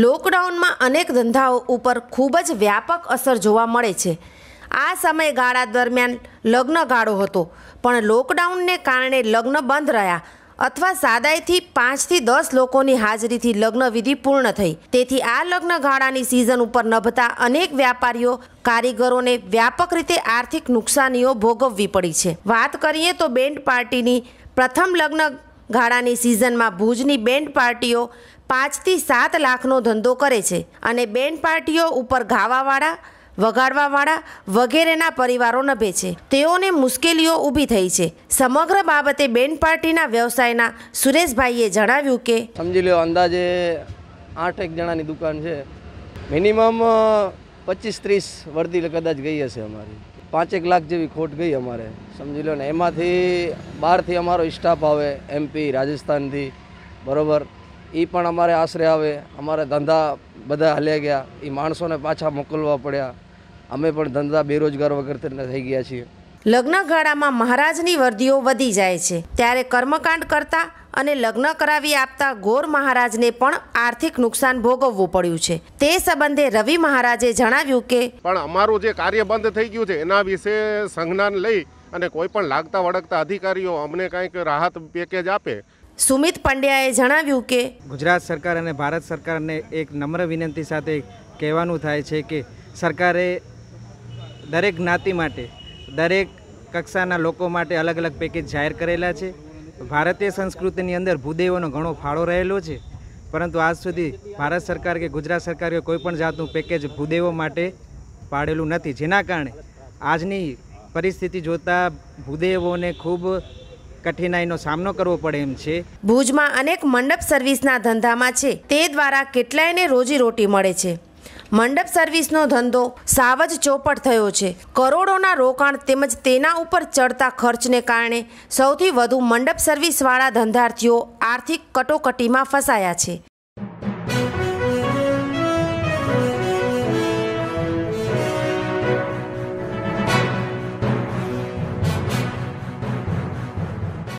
લોકડાઉનમાં અનેક ધંધાઓ ઉપર ખૂબ જ વ્યાપક અસર જોવા મળે છે આ સમયગાળા દરમિયાન લગ્નગાળો હતો પણ લોકડાઉનને કારણે લગ્ન બંધ રહ્યા અથવા સાદાઈથી પાંચથી દસ લોકોની હાજરીથી લગ્ન વિધિ પૂર્ણ થઈ તેથી આ લગ્નગાળાની સિઝન ઉપર નભતા અનેક વ્યાપારીઓ કારીગરોને વ્યાપક રીતે આર્થિક નુકસાનીઓ ભોગવવી પડી છે વાત કરીએ તો બેન્ડ પાર્ટીની પ્રથમ લગ્ન ગાળાની સિઝનમાં ભુજની બેન્ડ પાર્ટીઓ પાંચથી સાત લાખનો ધંધો કરે છે અને બેન પાર્ટીઓ ઉપર ગાવાવાળા વગાડવાવાળા વગેરેના પરિવારો નભે છે તેઓને મુશ્કેલીઓ ઊભી થઈ છે સમગ્ર બાબતે બેન પાર્ટીના વ્યવસાયના સુરેશભાઈએ જણાવ્યું કે સમજી લો અંદાજે આઠ એક જણાની દુકાન છે મિનિમમ પચીસ ત્રીસ વર્દી કદાચ ગઈ હશે અમારી પાંચેક લાખ જેવી ખોટ ગઈ અમારે સમજી લો ને એમાંથી બહારથી અમારો સ્ટાફ આવે એમપી રાજસ્થાનથી બરાબર એ પણ અમારે આશરે આવે અમારે ધંધા બધા હલ્યા ગયા એ માણસોને પાછા મોકલવા પડ્યા અમે પણ ધંધા બેરોજગાર વગર થઈ ગયા છીએ લગ્ન ગાળામાં મહારાજની વર્દીઓ વધી જાય છે ત્યારે કર્મકાંડ કરતા અને લગ્ન કરાવી આપતા ગોર મહારાજને પણ આર્થિક નુકસાન ભોગવવું પડ્યું છે તે સંબંધે રવિ મહારાજે જણાવ્યું કે પણ અમારું જે કાર્ય બંધ થઈ ગયું છે એના વિશે સંજ્ઞાન લઈ અને કોઈ પણ લાગતા વળગતા અધિકારીઓ અમને કંઈક રાહત પેકેજ આપે સુમિત પંડ્યાએ જણાવ્યું કે ગુજરાત સરકાર અને ભારત સરકારને એક નમ્ર વિનંતી સાથે કહેવાનું થાય છે કે સરકારે દરેક જ્ઞાતિ માટે દરેક કક્ષાના લોકો માટે અલગ અલગ પેકેજ જાહેર કરેલા છે ભારતીય સંસ્કૃતિની અંદર ભૂદેવોનો ઘણો ફાળો રહેલો છે પરંતુ આજ સુધી ભારત સરકાર કે ગુજરાત સરકારે કોઈપણ જાતનું પેકેજ ભૂદેવો માટે પાડેલું નથી જેના કારણે આજની પરિસ્થિતિ જોતાં ભૂદેવોને ખૂબ કઠિનાઈનો સામનો કરવો પડે એમ છે ભુજમાં અનેક મંડપ સર્વિસના ધંધામાં છે તે દ્વારા કેટલાયને રોજીરોટી મળે છે મંડપ સર્વિસનો ધંધો સાવ જ ચોપટ થયો છે કરોડોના રોકાણ તેમજ તેના ઉપર ચડતા ખર્ચને કારણે સૌથી વધુ મંડપ સર્વિસવાળા ધંધાર્થીઓ આર્થિક કટોકટીમાં ફસાયા છે